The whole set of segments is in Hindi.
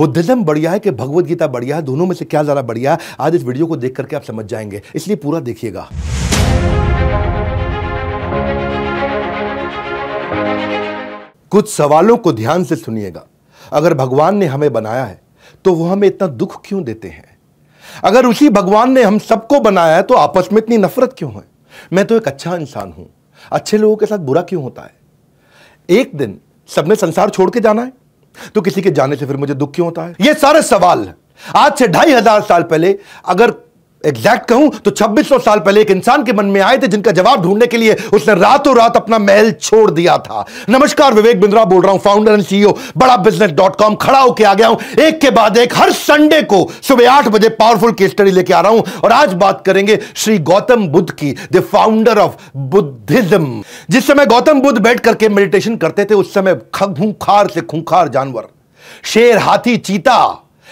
बुद्धिज्म बढ़िया है कि भगवत गीता बढ़िया है दोनों में से क्या ज़्यादा बढ़िया है आज इस वीडियो को देख करके आप समझ जाएंगे इसलिए पूरा देखिएगा कुछ सवालों को ध्यान से सुनिएगा अगर भगवान ने हमें बनाया है तो वह हमें इतना दुख क्यों देते हैं अगर उसी भगवान ने हम सबको बनाया है तो आपस में इतनी नफरत क्यों है मैं तो एक अच्छा इंसान हूं अच्छे लोगों के साथ बुरा क्यों होता है एक दिन सबने संसार छोड़ के जाना है तो किसी के जाने से फिर मुझे दुख क्यों होता है ये सारे सवाल आज से ढाई हजार साल पहले अगर एग्जैक्ट कहूं तो 2600 साल पहले एक इंसान के मन में आए थे जिनका जवाब ढूंढने के लिए उसने रातों रात अपना महल छोड़ दिया था नमस्कार विवेक बिंद्रा बोल रहा हूं founder and CEO Bada business dot com खड़ा होकर आ गया हूं एक के बाद एक हर संडे को सुबह आठ बजे पावरफुल केस स्टडी लेके आ रहा हूं और आज बात करेंगे श्री गौतम बुद्ध की द फाउंडर ऑफ बुद्धिज्म जिस समय गौतम बुद्ध बैठ करके मेडिटेशन करते थे उस समय खूंखार से खूंखार जानवर शेर हाथी चीता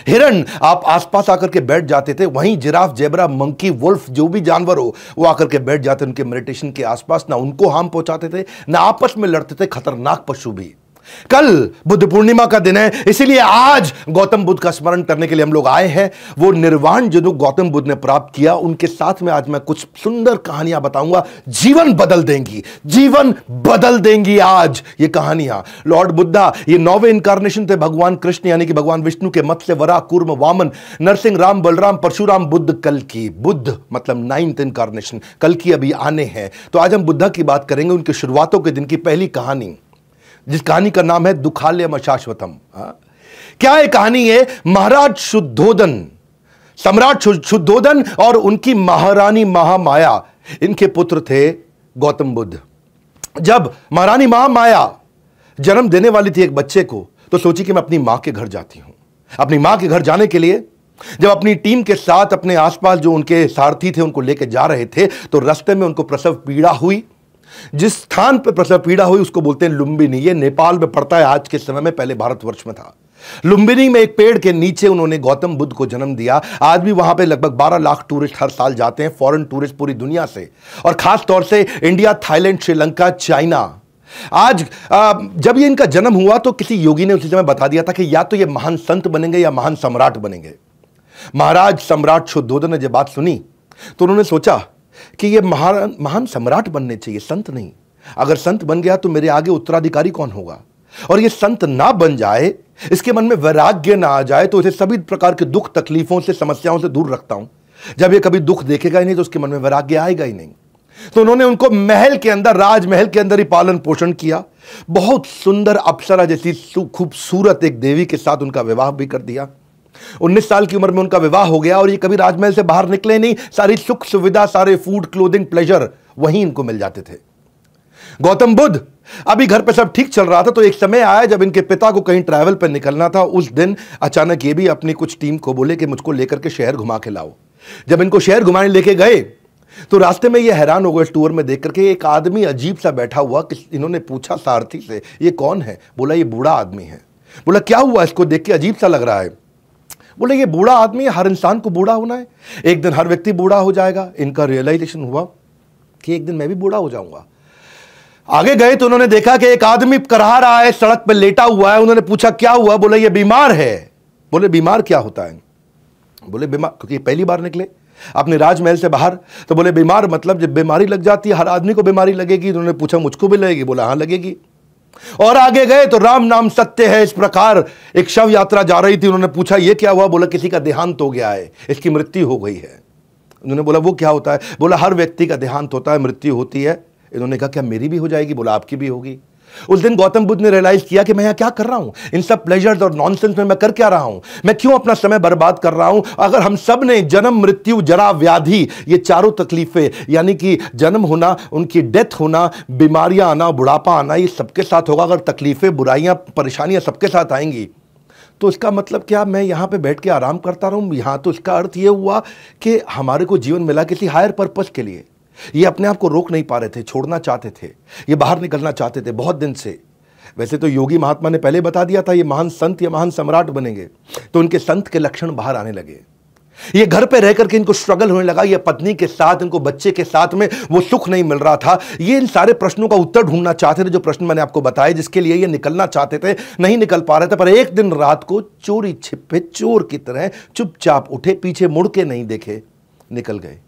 हिरण आप आसपास आकर के बैठ जाते थे वहीं जिराफ जेबरा मंकी वुल्फ जो भी जानवर हो वो आकर के बैठ जाते उनके मेडिटेशन के आसपास ना उनको हार्म पहुंचाते थे ना आपस में लड़ते थे खतरनाक पशु भी कल बुद्ध पूर्णिमा का दिन है इसीलिए आज गौतम बुद्ध का स्मरण करने के लिए हम लोग आए हैं वो निर्वाण जो गौतम बुद्ध ने प्राप्त किया उनके साथ में आज मैं कुछ सुंदर कहानियां बताऊंगा जीवन बदल देंगी जीवन बदल देंगी आज ये कहानियां लॉर्ड बुद्धा ये नौवे इंकारनेशन थे भगवान कृष्ण यानी कि भगवान विष्णु के मत से वरा कूर्म वामन नरसिंह राम बलराम परशुराम बुद्ध कल की बुद्ध मतलब नाइन्थ इनकारनेशन कल की अभी आने हैं तो आज हम बुद्धा की बात करेंगे उनके शुरुआतों के दिन की पहली कहानी जिस कहानी का नाम है दुखालय मशाश्वतम हाँ? क्या यह कहानी है महाराज शुद्धोदन सम्राट शुद्धोधन और उनकी महारानी महामाया इनके पुत्र थे गौतम बुद्ध जब महारानी महामाया जन्म देने वाली थी एक बच्चे को तो सोची कि मैं अपनी मां के घर जाती हूं अपनी मां के घर जाने के लिए जब अपनी टीम के साथ अपने आसपास जो उनके सारथी थे उनको लेके जा रहे थे तो रास्ते में उनको प्रसव पीड़ा हुई जिस स्थान पर प्रसव पीड़ा हुई उसको बोलते हैं लुम्बिनी ये नेपाल में पड़ता है आज के समय में पहले भारतवर्ष में था लुम्बिनी में एक पेड़ के नीचे उन्होंने गौतम बुद्ध को जन्म दिया आज भी वहां पे लगभग 12 लाख टूरिस्ट हर साल जाते हैं फॉरेन टूरिस्ट पूरी दुनिया से और खास तौर से इंडिया थाईलैंड श्रीलंका चाइना आज जब ये इनका जन्म हुआ तो किसी योगी ने उसी समय बता दिया था कि या तो ये महान संत बनेंगे या महान सम्राट बनेंगे महाराज सम्राट शुद्धोधन ने जब बात सुनी तो उन्होंने सोचा कि ये महान महान सम्राट बनने चाहिए संत नहीं अगर संत बन गया तो मेरे आगे उत्तराधिकारी कौन होगा और ये संत ना बन जाए इसके मन में वैराग्य ना आ जाए तो इसे सभी प्रकार के दुख तकलीफों से समस्याओं से दूर रखता हूं जब ये कभी दुख देखेगा ही नहीं तो उसके मन में वैराग्य आएगा ही नहीं तो उन्होंने उनको महल के अंदर राजमहल के अंदर ही पालन पोषण किया बहुत सुंदर अप्सरा जैसी खूबसूरत एक देवी के साथ उनका विवाह भी कर दिया उन्नीस साल की उम्र में उनका विवाह हो गया और ये कभी राजमहल से बाहर निकले नहीं सारी सुख सुविधा सारे फूड क्लोदिंग प्लेजर वहीं इनको मिल जाते थे गौतम बुद्ध अभी घर पे सब ठीक चल रहा था तो एक समय आया जब इनके पिता को कहीं ट्रैवल पर निकलना था उस दिन अचानक ये भी अपनी कुछ टीम को बोले कि मुझको लेकर के शहर घुमा के लाओ जब इनको शहर घुमाने लेके गए तो रास्ते में ये हैरान हो गए टूर में देख करके एक आदमी अजीब सा बैठा हुआ कि इन्होंने पूछा सारथी से ये कौन है बोला ये बूढ़ा आदमी है बोला क्या हुआ इसको देख के अजीब सा लग रहा है बोले ये बूढ़ा आदमी हर इंसान को बूढ़ा होना है एक दिन हर व्यक्ति बूढ़ा हो जाएगा इनका रियलाइजेशन हुआ कि एक दिन मैं भी बूढ़ा हो जाऊंगा आगे गए तो उन्होंने देखा कि एक आदमी करहा रहा है सड़क पर लेटा हुआ है उन्होंने पूछा क्या हुआ बोले ये बीमार है बोले बीमार क्या होता है बोले बीमार क्योंकि पहली बार निकले अपने राजमहल से बाहर तो बोले बीमार मतलब जब बीमारी लग जाती है हर आदमी को बीमारी लगेगी उन्होंने पूछा मुझको भी लगेगी बोला हाँ लगेगी और आगे गए तो राम नाम सत्य है इस प्रकार एक शव यात्रा जा रही थी उन्होंने पूछा ये क्या हुआ बोला किसी का देहांत हो गया है इसकी मृत्यु हो गई है उन्होंने बोला वो क्या होता है बोला हर व्यक्ति का देहांत होता है मृत्यु होती है इन्होंने कहा क्या मेरी भी हो जाएगी बोला आपकी भी होगी उस दिन गौतम बुद्ध ने रियलाइज किया कि मैं यहां क्या कर रहा हूं इन सब प्लेजर्स और नॉनसेंस में मैं कर क्या रहा हूं मैं क्यों अपना समय बर्बाद कर रहा हूं अगर हम सब ने जन्म मृत्यु जरा व्याधि ये चारों तकलीफें यानी कि जन्म होना उनकी डेथ होना बीमारियां आना बुढ़ापा आना ये सबके साथ होगा अगर तकलीफें बुराइयां परेशानियां सबके साथ आएंगी तो इसका मतलब क्या मैं यहाँ पे बैठ के आराम करता रहूँ यहाँ तो इसका अर्थ ये हुआ कि हमारे को जीवन मिला किसी हायर पर्पज़ के लिए ये अपने आप को रोक नहीं पा रहे थे छोड़ना चाहते थे ये बाहर निकलना चाहते थे बहुत दिन से वैसे तो योगी महात्मा ने पहले बता दिया था ये महान संत या महान सम्राट बनेंगे तो उनके संत के लक्षण बाहर आने लगे ये घर पे रह करके इनको स्ट्रगल होने लगा ये पत्नी के साथ इनको बच्चे के साथ में वो सुख नहीं मिल रहा था ये इन सारे प्रश्नों का उत्तर ढूंढना चाहते थे जो प्रश्न मैंने आपको बताए जिसके लिए ये निकलना चाहते थे नहीं निकल पा रहे थे पर एक दिन रात को चोरी छिपे चोर की तरह चुपचाप उठे पीछे मुड़ के नहीं देखे निकल गए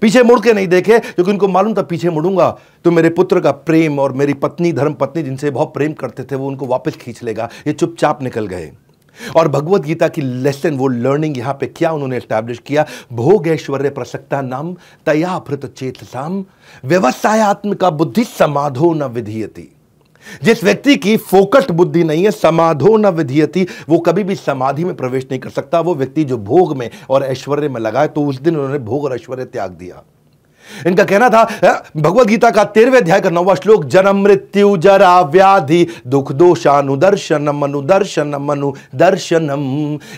पीछे मुड़ के नहीं देखे क्योंकि उनको मालूम था पीछे मुड़ूंगा तो मेरे पुत्र का प्रेम और मेरी पत्नी धर्म पत्नी जिनसे बहुत प्रेम करते थे वो उनको वापस खींच लेगा ये चुपचाप निकल गए और भगवत गीता की लेसन वो लर्निंग यहां पे क्या उन्होंने एस्टैब्लिश किया भोगेश्वर्य प्रसक्ता नाम तया साम चेतसाम का बुद्धि समाधो न विधीयती जिस व्यक्ति की फोकट बुद्धि नहीं है समाधो न विधियती वो कभी भी समाधि में प्रवेश नहीं कर सकता वो व्यक्ति जो भोग में और ऐश्वर्य में लगाए तो उस दिन उन्होंने भोग और ऐश्वर्य त्याग दिया इनका कहना था भगवत गीता का तेरहवें अध्याय का नौवा श्लोक जन्म मृत्यु जरा व्याधि दुख दोषानुदर्शनम अनुदर्शनम अनुदर्शनम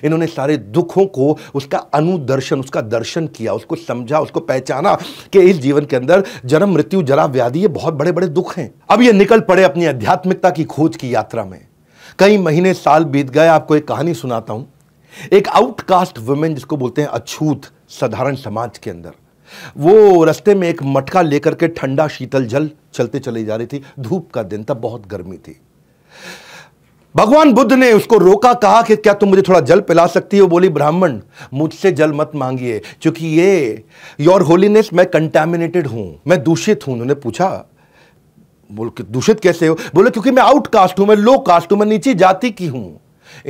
इन्होंने सारे दुखों को उसका अनुदर्शन उसका दर्शन किया उसको समझा उसको पहचाना कि इस जीवन के अंदर जन्म मृत्यु जरा व्याधि ये बहुत बड़े बड़े दुख हैं अब ये निकल पड़े अपनी आध्यात्मिकता की खोज की यात्रा में कई महीने साल बीत गए आपको एक कहानी सुनाता हूं एक आउटकास्ट वुमेन जिसको बोलते हैं अछूत साधारण समाज के अंदर वो रास्ते में एक मटका लेकर के ठंडा शीतल जल चलते चली जा रही थी धूप का दिन था बहुत गर्मी थी भगवान बुद्ध ने उसको रोका कहा कि क्या तुम मुझे थोड़ा जल पिला सकती हो बोली ब्राह्मण मुझसे जल मत मांगिए क्योंकि ये योर होलीनेस मैं कंटेमिनेटेड हूं मैं दूषित हूं उन्होंने पूछा बोल कि दूषित कैसे हो बोले क्योंकि मैं आउटकास्ट हूं मैं लो कास्ट हूं मैं नीची जाति की हूं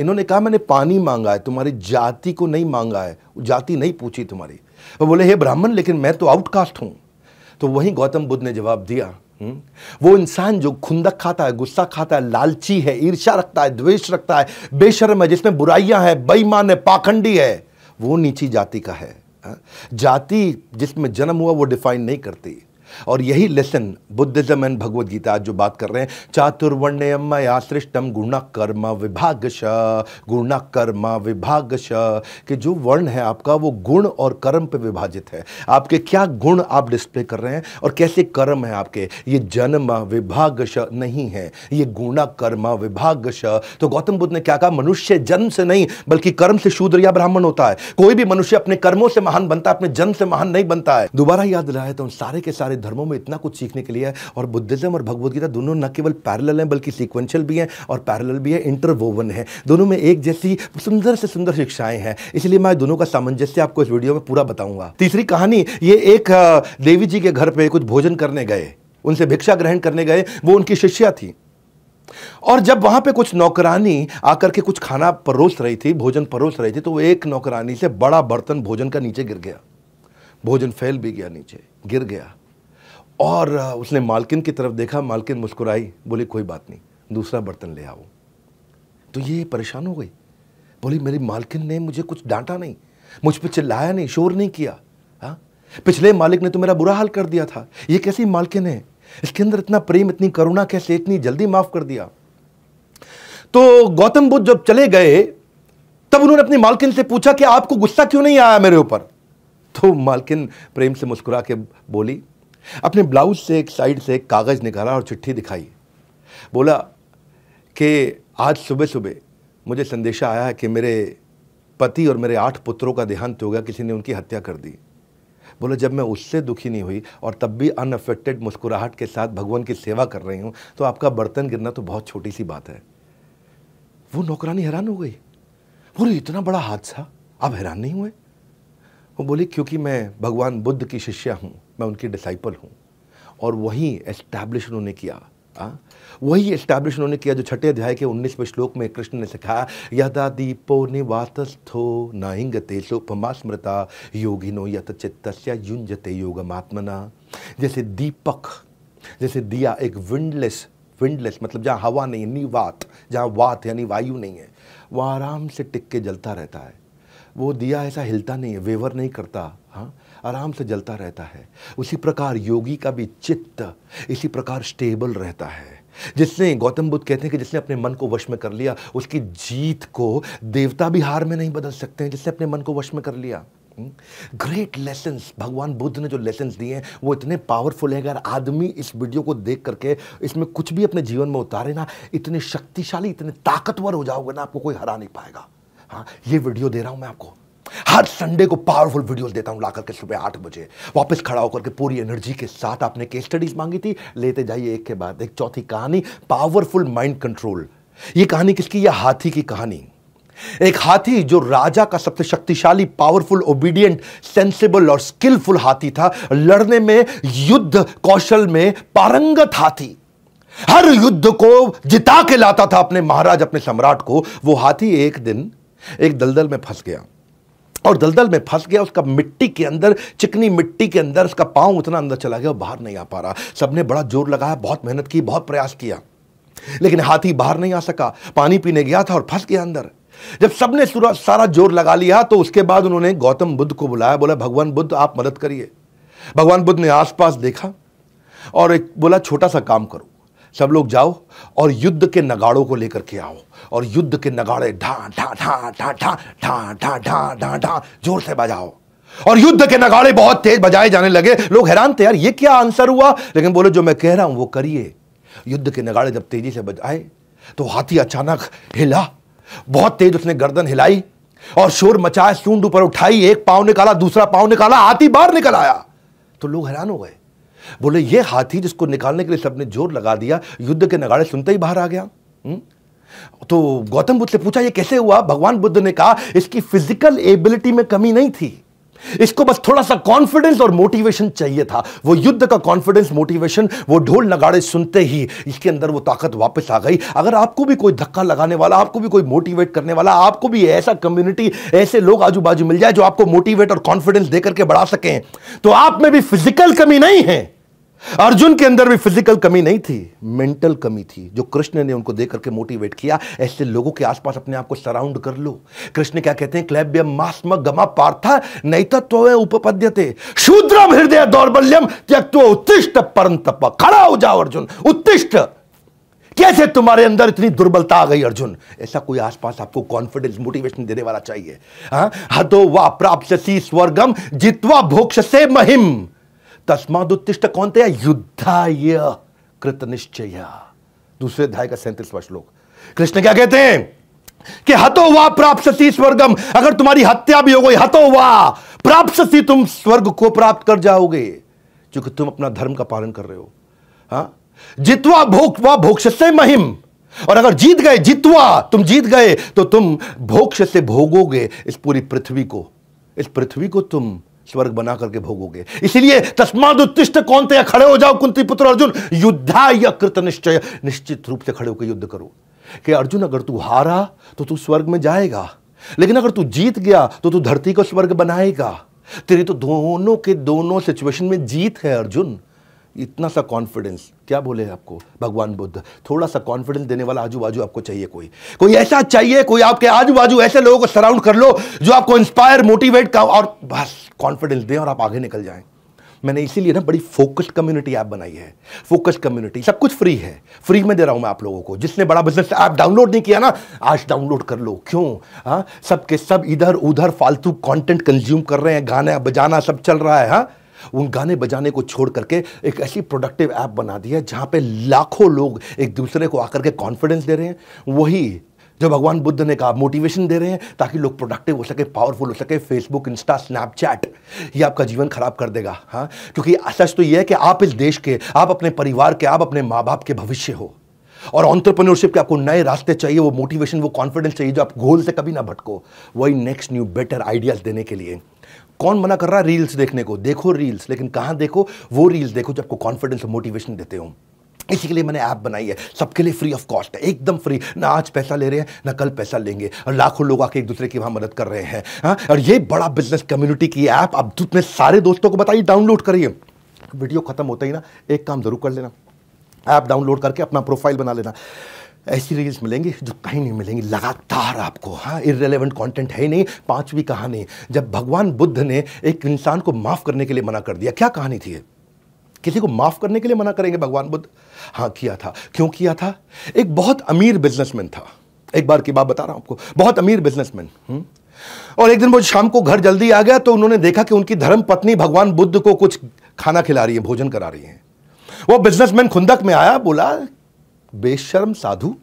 इन्होंने कहा मैंने पानी मांगा है तुम्हारी जाति को नहीं मांगा है जाति नहीं पूछी तुम्हारी वो बोले हे ब्राह्मण लेकिन मैं तो आउटकास्ट हूं तो वहीं गौतम बुद्ध ने जवाब दिया हम्म, वो इंसान जो खुंदक खाता है गुस्सा खाता है लालची है ईर्षा रखता है द्वेष रखता है बेशरम है जिसमें बुराइयां हैं बेईमान है पाखंडी है वो नीची जाति का है हाँ? जाति जिसमें जन्म हुआ वो डिफाइन नहीं करती और यही lesson Buddhism and Bhagavad Gita आज जो बात कर रहे हैं चातुर्वर्ण्यम आश्रिष्टम गुण कर्म विभाग श गुण कर्म विभाग श कि जो वर्ण है आपका वो गुण और कर्म पे विभाजित है आपके क्या गुण आप डिस्प्ले कर रहे हैं और कैसे कर्म है आपके ये जन्म विभाग श नहीं है ये गुण कर्म विभाग श तो गौतम बुद्ध ने क्या कहा मनुष्य जन्म से नहीं बल्कि कर्म से शूद्र या ब्राह्मण होता है कोई भी मनुष्य अपने कर्मों से महान बनता है अपने जन्म से महान नहीं बनता है दोबारा याद दिलाया तो सारे के सारे धर्मों में इतना कुछ सीखने के लिए है और बुद्धिज्म और भगवदगीता दोनों न केवल पैरल हैं बल्कि सीक्वेंशियल भी हैं और पैरल भी है इंटरवोवन है दोनों में एक जैसी सुंदर से सुंदर शिक्षाएं हैं इसलिए मैं दोनों का सामंजस्य आपको इस वीडियो में पूरा बताऊंगा तीसरी कहानी ये एक देवी जी के घर पर कुछ भोजन करने गए उनसे भिक्षा ग्रहण करने गए वो उनकी शिष्या थी और जब वहां पे कुछ नौकरानी आकर के कुछ खाना परोस रही थी भोजन परोस रही थी तो वो एक नौकरानी से बड़ा बर्तन भोजन का नीचे गिर गया भोजन फैल भी गया नीचे गिर गया और उसने मालकिन की तरफ देखा मालकिन मुस्कुराई बोली कोई बात नहीं दूसरा बर्तन ले आओ तो ये परेशान हो गई बोली मेरी मालकिन ने मुझे कुछ डांटा नहीं मुझ पर चिल्लाया नहीं शोर नहीं किया हाँ पिछले मालिक ने तो मेरा बुरा हाल कर दिया था ये कैसी मालकिन है इसके अंदर इतना प्रेम इतनी करुणा कैसे इतनी जल्दी माफ कर दिया तो गौतम बुद्ध जब चले गए तब उन्होंने अपनी मालकिन से पूछा कि आपको गुस्सा क्यों नहीं आया मेरे ऊपर तो मालकिन प्रेम से मुस्कुरा के बोली अपने ब्लाउज से एक साइड से एक कागज़ निकाला और चिट्ठी दिखाई बोला कि आज सुबह सुबह मुझे संदेशा आया है कि मेरे पति और मेरे आठ पुत्रों का देहांत हो गया किसी ने उनकी हत्या कर दी बोला जब मैं उससे दुखी नहीं हुई और तब भी अनअफेक्टेड मुस्कुराहट के साथ भगवान की सेवा कर रही हूँ तो आपका बर्तन गिरना तो बहुत छोटी सी बात है वो नौकरानी हैरान हो गई बोले इतना बड़ा हादसा आप हैरान नहीं हुए वो बोली क्योंकि मैं भगवान बुद्ध की शिष्या हूँ मैं उनकी डिसाइपल हूँ और वही एस्टैब्लिश उन्होंने किया आ? हाँ? वही एस्टैब्लिश उन्होंने किया जो छठे अध्याय के उन्नीसवें श्लोक में कृष्ण ने सिखाया यदा दीपो निवातस्थो नाइंगते सोपमा स्मृता योगिनो यत चित्त युंजते आत्मना जैसे दीपक जैसे दिया एक विंडलेस विंडलेस मतलब जहाँ हवा नहीं है निवात जहाँ वात यानी वायु नहीं है वह आराम से टिक के जलता रहता है वो दिया ऐसा हिलता नहीं है वेवर नहीं करता हाँ आराम से जलता रहता है उसी प्रकार योगी का भी चित्त इसी प्रकार स्टेबल रहता है जिसने गौतम बुद्ध कहते हैं कि जिसने अपने मन को वश में कर लिया उसकी जीत को देवता भी हार में नहीं बदल सकते हैं जिसने अपने मन को वश में कर लिया ग्रेट हम्म। लेसन्स भगवान बुद्ध ने जो लेसन्स दिए हैं वो इतने पावरफुल हैं अगर आदमी इस वीडियो को देख करके इसमें कुछ भी अपने जीवन में उतारे ना इतने शक्तिशाली इतने ताकतवर हो जाओगे ना आपको कोई हरा नहीं पाएगा हाँ ये वीडियो दे रहा हूँ मैं आपको हर संडे को पावरफुल वीडियोस देता हूं लाकर के सुबह आठ बजे वापस खड़ा होकर के पूरी एनर्जी के साथ आपने केस स्टडीज मांगी थी लेते जाइए एक के बाद एक चौथी कहानी पावरफुल माइंड कंट्रोल ये कहानी किसकी यह हाथी की कहानी एक हाथी जो राजा का सबसे शक्तिशाली पावरफुल ओबीडियंट सेंसिबल और स्किलफुल हाथी था लड़ने में युद्ध कौशल में पारंगत हाथी हर युद्ध को जिता के लाता था अपने महाराज अपने सम्राट को वो हाथी एक दिन एक दलदल में फंस गया और दलदल में फंस गया उसका मिट्टी के अंदर चिकनी मिट्टी के अंदर उसका पाँव उतना अंदर चला गया और बाहर नहीं आ पा रहा सबने बड़ा जोर लगाया बहुत मेहनत की बहुत प्रयास किया लेकिन हाथी बाहर नहीं आ सका पानी पीने गया था और फंस गया अंदर जब सबने सारा जोर लगा लिया तो उसके बाद उन्होंने गौतम बुद्ध को बुलाया बोला भगवान बुद्ध आप मदद करिए भगवान बुद्ध ने आसपास देखा और एक बोला छोटा सा काम करो सब लोग जाओ और युद्ध के नगाड़ों को लेकर के आओ और युद्ध के नगाड़े ढा ढा ढा ढा ढा ढा ढा ढा ढा ढा जोर से बजाओ और युद्ध के नगाड़े बहुत तेज बजाए जाने लगे लोग हैरान थे यार ये क्या आंसर हुआ लेकिन बोले जो मैं कह रहा हूं वो करिए युद्ध के नगाड़े जब तेजी से बजाए तो हाथी अचानक हिला बहुत तेज उसने गर्दन हिलाई और शोर मचाया सूंड ऊपर उठाई एक पांव निकाला दूसरा पांव निकाला हाथी बाहर निकल आया तो लोग हैरान हो गए बोले ये हाथी जिसको निकालने के लिए सबने जोर लगा दिया युद्ध के नगाड़े सुनते ही बाहर आ गया हुँ? हम्म? तो गौतम बुद्ध से पूछा ये कैसे हुआ भगवान बुद्ध ने कहा इसकी फिजिकल एबिलिटी में कमी नहीं थी इसको बस थोड़ा सा कॉन्फिडेंस और मोटिवेशन चाहिए था वो युद्ध का कॉन्फिडेंस मोटिवेशन वो ढोल नगाड़े सुनते ही इसके अंदर वो ताकत वापस आ गई अगर आपको भी कोई धक्का लगाने वाला आपको भी कोई मोटिवेट करने वाला आपको भी ऐसा कम्युनिटी ऐसे लोग आजू बाजू मिल जाए जो आपको मोटिवेट और कॉन्फिडेंस देकर के बढ़ा सकें तो आप में भी फिजिकल कमी नहीं है अर्जुन के अंदर भी फिजिकल कमी नहीं थी मेंटल कमी थी जो कृष्ण ने उनको देख करके मोटिवेट किया ऐसे लोगों के आसपास अपने आप को सराउंड कर लो कृष्ण क्या कहते हैं क्लैब्य मास्म गमा पार्था नैतत्व तो थे शूद्रम हृदय दौर्बल्यम त्यक्तो उत्तिष्ट परम तप खड़ा हो जाओ अर्जुन उत्तिष्ट कैसे तुम्हारे अंदर इतनी दुर्बलता आ गई अर्जुन ऐसा कोई आसपास आपको कॉन्फिडेंस मोटिवेशन देने वाला चाहिए हदो हाँ, वा प्राप्त स्वर्गम जितवा भोक्ष से महिम तस्मादुत्तिष्ट कौन थे युद्धाय कृत निश्चय दूसरे अध्याय का सैंतीसवा श्लोक कृष्ण क्या कहते हैं कि हतो वा प्राप्त स्वर्गम अगर तुम्हारी हत्या भी हो गई हतो वा प्राप्त तुम स्वर्ग को प्राप्त कर जाओगे क्योंकि तुम अपना धर्म का पालन कर रहे हो हा? जितवा भोग वा भोक्ष से महिम और अगर जीत गए जितवा तुम जीत गए तो तुम भोक्ष से भोगोगे इस पूरी पृथ्वी को इस पृथ्वी को तुम स्वर्ग बना करके भोगोगे इसलिए उत्तिष्ट कौन थे खड़े हो जाओ कुंती पुत्र अर्जुन युद्धा या कृत निश्चय निश्चित रूप से खड़े होकर युद्ध करो कि अर्जुन अगर तू हारा तो तू स्वर्ग में जाएगा लेकिन अगर तू जीत गया तो तू धरती को स्वर्ग बनाएगा तेरी तो दोनों के दोनों सिचुएशन में जीत है अर्जुन इतना सा कॉन्फिडेंस क्या बोले आपको भगवान बुद्ध थोड़ा सा कॉन्फिडेंस देने वाला आजू बाजू आपको चाहिए कोई कोई ऐसा चाहिए कोई आपके आजू बाजू ऐसे लोगों को सराउंड कर लो जो आपको इंस्पायर मोटिवेट का और बस कॉन्फिडेंस दें और आप आगे निकल जाएं मैंने इसीलिए ना बड़ी फोकस्ड कम्युनिटी ऐप बनाई है फोकस्ड कम्युनिटी सब कुछ फ्री है फ्री में दे रहा हूं मैं आप लोगों को जिसने बड़ा बिजनेस ऐप डाउनलोड नहीं किया ना आज डाउनलोड कर लो क्यों हाँ? सबके सब इधर उधर फालतू कंटेंट कंज्यूम कर रहे हैं गाना बजाना सब चल रहा है हा? उन गाने बजाने को छोड़ करके एक ऐसी प्रोडक्टिव ऐप बना दी है जहाँ पे लाखों लोग एक दूसरे को आकर के कॉन्फिडेंस दे रहे हैं वही जो भगवान बुद्ध ने कहा मोटिवेशन दे रहे हैं ताकि लोग प्रोडक्टिव हो सके पावरफुल हो सके फेसबुक इंस्टा स्नैपचैट ये आपका जीवन खराब कर देगा हाँ क्योंकि सच तो यह है कि आप इस देश के आप अपने परिवार के आप अपने माँ बाप के भविष्य हो और ऑन्टरप्रनोरशिप के आपको नए रास्ते चाहिए वो मोटिवेशन वो कॉन्फिडेंस चाहिए जो आप गोल से कभी ना भटको वही नेक्स्ट न्यू बेटर आइडियाज देने के लिए कौन मना कर रहा है रील्स देखने को देखो रील्स लेकिन कहाँ देखो वो रील्स देखो जो आपको कॉन्फिडेंस और मोटिवेशन देते हो इसी के लिए मैंने ऐप बनाई है सबके लिए फ्री ऑफ कॉस्ट है एकदम फ्री ना आज पैसा ले रहे हैं ना कल पैसा लेंगे और लाखों लोग आके एक दूसरे की वहाँ मदद कर रहे हैं हा? और ये बड़ा बिजनेस कम्युनिटी की ऐप आप अपने सारे दोस्तों को बताइए डाउनलोड करिए वीडियो खत्म होता ही ना एक काम जरूर कर लेना ऐप डाउनलोड करके अपना प्रोफाइल बना लेना ऐसी रील्स मिलेंगी जो कहीं नहीं मिलेंगी लगातार आपको हाँ इरेलीवेंट कंटेंट है ही नहीं पांचवी कहानी जब भगवान बुद्ध ने एक इंसान को माफ़ करने के लिए मना कर दिया क्या कहानी थी किसी को माफ़ करने के लिए मना करेंगे भगवान बुद्ध हाँ किया था क्यों किया था एक बहुत अमीर बिजनेसमैन था एक बार की बात बता रहा हूं आपको बहुत अमीर बिजनेसमैन हम्म। और एक दिन वो शाम को घर जल्दी आ गया तो उन्होंने देखा कि उनकी धर्म पत्नी भगवान बुद्ध को कुछ खाना खिला रही है भोजन करा रही है वो बिजनेसमैन खुंदक में आया बोला बेशर्म साधु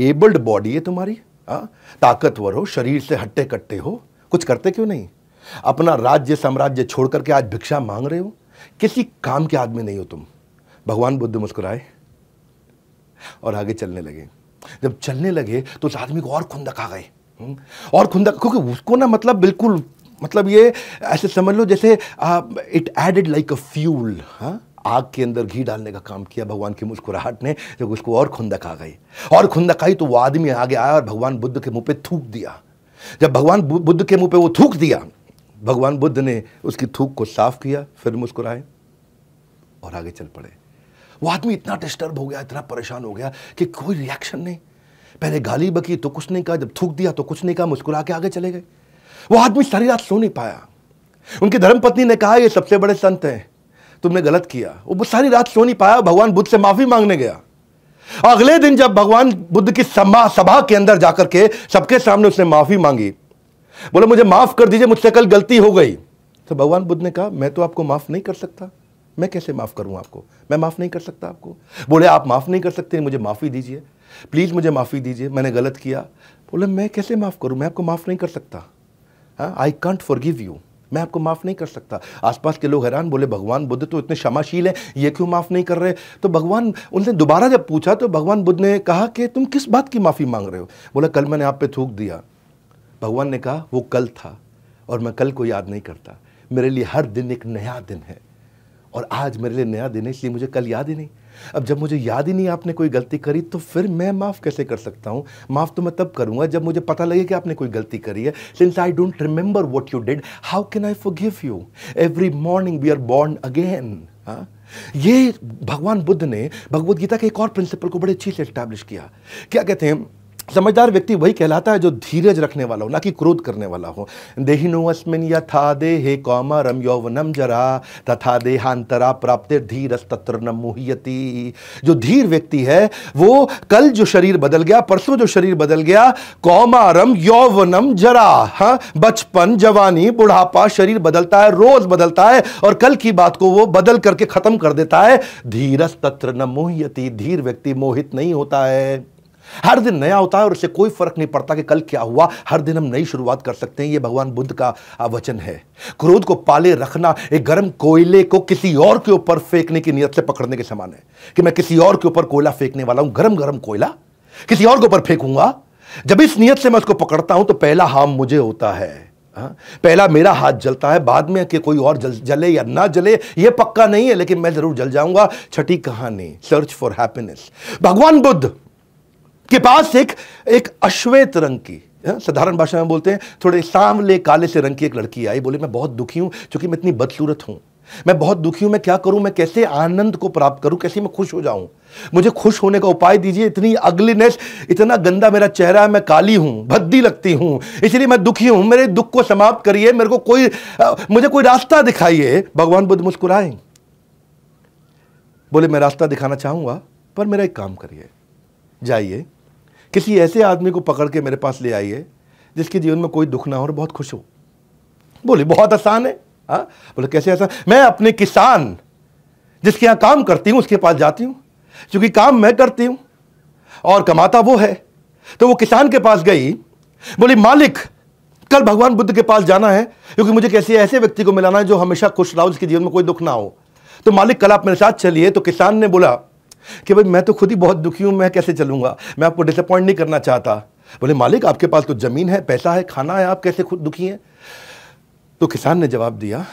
एबल्ड बॉडी है तुम्हारी आ? ताकतवर हो शरीर से हट्टे कट्टे हो कुछ करते क्यों नहीं अपना राज्य साम्राज्य छोड़ करके आज भिक्षा मांग रहे हो किसी काम के आदमी नहीं हो तुम भगवान बुद्ध मुस्कुराए और आगे चलने लगे जब चलने लगे तो उस आदमी को और खुंदक आ गए हम्म? और खुंदक क्योंकि उसको ना मतलब बिल्कुल मतलब ये ऐसे समझ लो जैसे it added like a fuel हाँ आग के अंदर घी डालने का काम किया भगवान की मुस्कुराहट ने जब उसको और खुंदक आ गई और खुंदक आई तो वो आदमी आगे आया और भगवान बुद्ध के मुंह पे थूक दिया जब भगवान बुद्ध के मुंह पे वो थूक दिया भगवान बुद्ध ने उसकी थूक को साफ किया फिर मुस्कुराए और आगे चल पड़े वो आदमी इतना डिस्टर्ब हो गया इतना परेशान हो गया कि कोई रिएक्शन नहीं पहले गाली बकी तो कुछ नहीं कहा जब थूक दिया तो कुछ नहीं कहा मुस्कुरा के आगे चले गए वो आदमी सारी रात सो नहीं पाया उनकी धर्मपत्नी ने कहा ये सबसे बड़े संत हैं तुमने गलत किया वो बुद्ध सारी रात सो नहीं पाया भगवान बुद्ध से माफी मांगने गया अगले दिन जब भगवान बुद्ध की सभा सभा के अंदर जाकर के सबके सामने उसने माफी मांगी बोले मुझे माफ कर दीजिए मुझसे कल गलती हो गई तो भगवान बुद्ध ने कहा मैं तो आपको माफ नहीं कर सकता मैं कैसे माफ करूं आपको मैं माफ नहीं कर सकता आपको बोले आप माफ नहीं कर सकते मुझे माफी दीजिए प्लीज मुझे माफी दीजिए मैंने गलत किया बोले मैं कैसे माफ करूं मैं आपको माफ नहीं कर सकता I can't forgive you मैं आपको माफ़ नहीं कर सकता आसपास के लोग हैरान बोले भगवान बुद्ध तो इतने क्षमाशील हैं ये क्यों माफ़ नहीं कर रहे तो भगवान उनसे दोबारा जब पूछा तो भगवान बुद्ध ने कहा कि तुम किस बात की माफ़ी मांग रहे हो बोला कल मैंने आप पे थूक दिया भगवान ने कहा वो कल था और मैं कल को याद नहीं करता मेरे लिए हर दिन एक नया दिन है और आज मेरे लिए नया दिन है इसलिए मुझे कल याद ही नहीं अब जब मुझे याद ही नहीं आपने कोई गलती करी तो फिर मैं माफ़ कैसे कर सकता हूँ माफ़ तो मैं तब करूँगा जब मुझे पता लगे कि आपने कोई गलती करी है since I don't remember what you did how can I forgive you every morning we are born again ये भगवान बुद्ध ने भगवत गीता के एक और प्रिंसिपल को बड़े अच्छे से स्टैब्लिश किया क्या कहते हैं समझदार व्यक्ति वही कहलाता है जो धीरज रखने वाला हो ना कि क्रोध करने वाला हो देहिनोअस्मिन यथा देहे कौमरम यौवनम जरा तथा देहांतरा प्राप्त धीरस तत्र न जो धीर व्यक्ति है वो कल जो शरीर बदल गया परसों जो शरीर बदल गया कौमारम यौवनम जरा हाँ बचपन जवानी बुढ़ापा शरीर बदलता है रोज बदलता है और कल की बात को वो बदल करके खत्म कर देता है धीरस तत्र न मोहयति धीर व्यक्ति मोहित नहीं होता है हर दिन नया होता है और इससे कोई फर्क नहीं पड़ता कि कल क्या हुआ हर दिन हम नई शुरुआत कर सकते हैं ये भगवान बुद्ध का वचन है क्रोध को पाले रखना एक गर्म कोयले को किसी और के ऊपर फेंकने की नीयत से पकड़ने के समान है कि मैं किसी और के ऊपर कोयला फेंकने वाला हूं गर्म गर्म कोयला किसी और के ऊपर फेंकूंगा जब इस नीयत से मैं उसको पकड़ता हूं तो पहला हार्म मुझे होता है पहला मेरा हाथ जलता है बाद में कि कोई और जल, जले या ना जले यह पक्का नहीं है लेकिन मैं जरूर जल जाऊंगा छठी कहानी सर्च फॉर हैप्पीनेस भगवान बुद्ध के पास एक एक अश्वेत रंग की हाँ, साधारण भाषा में बोलते हैं थोड़े सांवले काले से रंग की एक लड़की आई बोले मैं बहुत दुखी हूं क्योंकि मैं इतनी बदसूरत हूं मैं बहुत दुखी हूं मैं क्या करूं मैं कैसे आनंद को प्राप्त करूं कैसे मैं खुश हो जाऊं मुझे खुश होने का उपाय दीजिए इतनी अगलीनेस इतना गंदा मेरा चेहरा है मैं काली हूं भद्दी लगती हूं इसलिए मैं दुखी हूं मेरे दुख को समाप्त करिए मेरे को कोई आ, मुझे कोई रास्ता दिखाइए भगवान बुद्ध मुस्कुराए बोले मैं रास्ता दिखाना चाहूंगा पर मेरा एक काम करिए जाइए किसी ऐसे आदमी को पकड़ के मेरे पास ले आइए जिसके जीवन में कोई दुख ना हो और बहुत खुश हो बोले बहुत आसान है हाँ बोले कैसे आसान मैं अपने किसान जिसके यहाँ काम करती हूँ उसके पास जाती हूँ क्योंकि काम मैं करती हूँ और कमाता वो है तो वो किसान के पास गई बोली मालिक कल भगवान बुद्ध के पास जाना है क्योंकि मुझे कैसे ऐसे व्यक्ति को मिलाना है जो हमेशा खुश रहा हो जिसके जीवन में कोई दुख ना हो तो मालिक कल आप मेरे साथ चलिए तो किसान ने बोला कि भाई मैं तो खुद ही बहुत दुखी हूँ मैं कैसे चलूँगा मैं आपको डिसअपॉइंट नहीं करना चाहता बोले मालिक आपके पास तो ज़मीन है पैसा है खाना है आप कैसे खुद दुखी हैं तो किसान ने जवाब दिया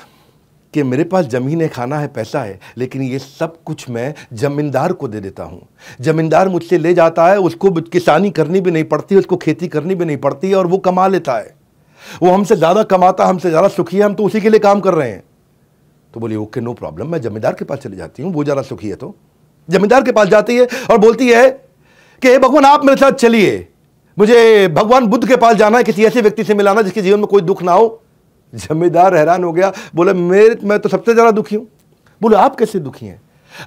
कि मेरे पास ज़मीन है खाना है पैसा है लेकिन ये सब कुछ मैं ज़मींदार को दे देता हूँ ज़मींदार मुझसे ले जाता है उसको किसानी करनी भी नहीं पड़ती उसको खेती करनी भी नहीं पड़ती और वो कमा लेता है वो हमसे ज़्यादा कमाता हमसे ज़्यादा सुखी है हम तो उसी के लिए काम कर रहे हैं तो बोलिए ओके नो प्रॉब्लम मैं ज़मींदार के पास चले जाती हूँ वो ज़्यादा सुखी है तो जमींदार के पास जाती है और बोलती है कि भगवान आप मेरे साथ चलिए मुझे भगवान बुद्ध के पास जाना है किसी ऐसे व्यक्ति से मिलाना जिसके जीवन में कोई दुख ना हो जमींदार हैरान हो गया बोले मेरे मैं तो सबसे ज़्यादा दुखी हूँ बोले आप कैसे दुखी हैं